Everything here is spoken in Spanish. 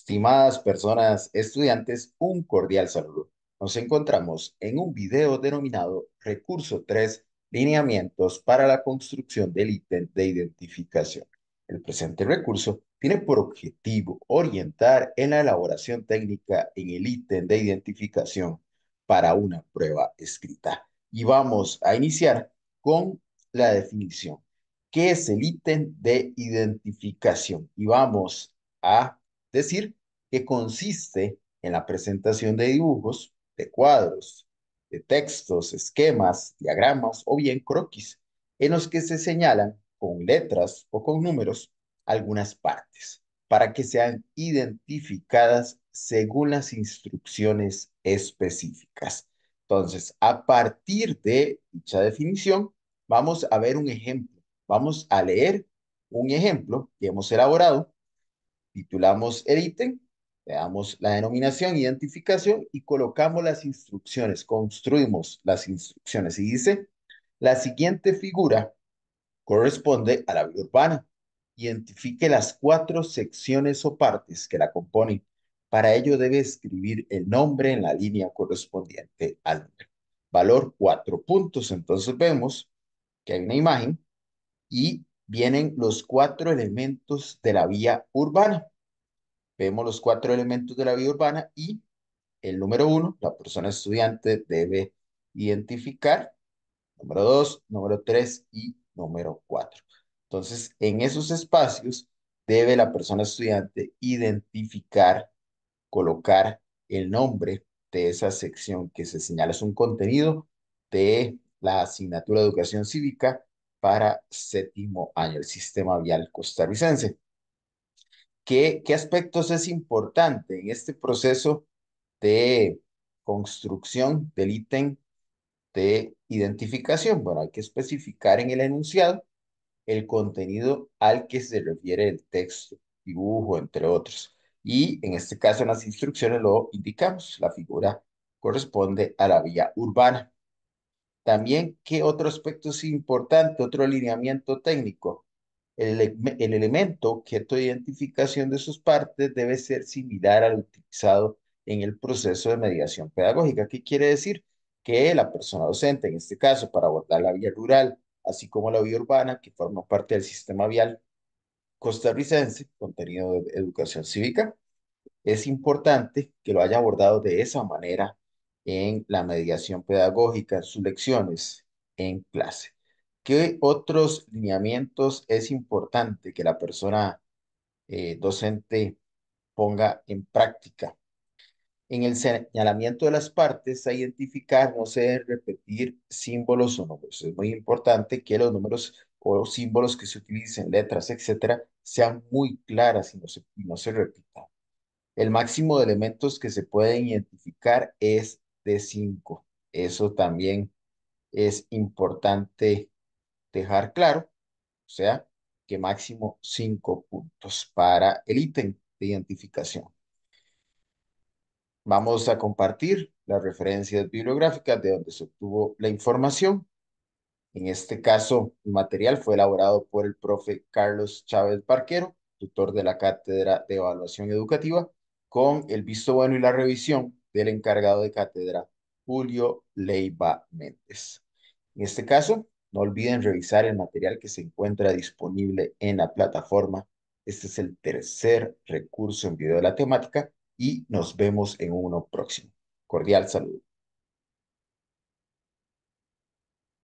Estimadas personas estudiantes, un cordial saludo. Nos encontramos en un video denominado Recurso 3, Lineamientos para la construcción del ítem de identificación. El presente recurso tiene por objetivo orientar en la elaboración técnica en el ítem de identificación para una prueba escrita. Y vamos a iniciar con la definición. ¿Qué es el ítem de identificación? Y vamos a es decir que consiste en la presentación de dibujos, de cuadros, de textos, esquemas, diagramas o bien croquis, en los que se señalan con letras o con números algunas partes para que sean identificadas según las instrucciones específicas. Entonces, a partir de dicha definición, vamos a ver un ejemplo. Vamos a leer un ejemplo que hemos elaborado titulamos ítem, le damos la denominación, identificación y colocamos las instrucciones, construimos las instrucciones. Y dice, la siguiente figura corresponde a la vía urbana. Identifique las cuatro secciones o partes que la componen. Para ello debe escribir el nombre en la línea correspondiente al Valor cuatro puntos. Entonces vemos que hay una imagen y vienen los cuatro elementos de la vía urbana. Vemos los cuatro elementos de la vía urbana y el número uno, la persona estudiante debe identificar, número dos, número tres y número cuatro. Entonces, en esos espacios debe la persona estudiante identificar, colocar el nombre de esa sección que se señala. Es un contenido de la asignatura de educación cívica para séptimo año, el sistema vial costarricense. ¿Qué, qué aspectos es importante en este proceso de construcción del ítem de identificación? Bueno, hay que especificar en el enunciado el contenido al que se refiere el texto, dibujo, entre otros. Y en este caso, en las instrucciones lo indicamos. La figura corresponde a la vía urbana. También, ¿qué otro aspecto es importante? Otro alineamiento técnico. El, e-, elemento, objeto de identificación de sus partes debe ser similar al utilizado en el proceso de mediación pedagógica. ¿Qué quiere decir? Que la persona docente, en este caso, para abordar la vía rural, así como la vía urbana, que forma parte del sistema vial costarricense, contenido de educación cívica, es importante que lo haya abordado de esa manera en la mediación pedagógica, en sus lecciones, en clase. ¿Qué otros lineamientos es importante que la persona eh, docente ponga en práctica? En el señalamiento de las partes, a identificar, no se repetir símbolos o números. Es muy importante que los números o símbolos que se utilicen, letras, etcétera, sean muy claras y no se, y no se repitan. El máximo de elementos que se pueden identificar es de Eso también es importante dejar claro, o sea, que máximo cinco puntos para el ítem de identificación. Vamos a compartir las referencias bibliográficas de donde se obtuvo la información. En este caso, el material fue elaborado por el profe Carlos Chávez Parquero, tutor de la Cátedra de Evaluación Educativa, con el visto bueno y la revisión del encargado de cátedra Julio Leiva Méndez. En este caso, no olviden revisar el material que se encuentra disponible en la plataforma. Este es el tercer recurso en video de la temática y nos vemos en uno próximo. Cordial saludo.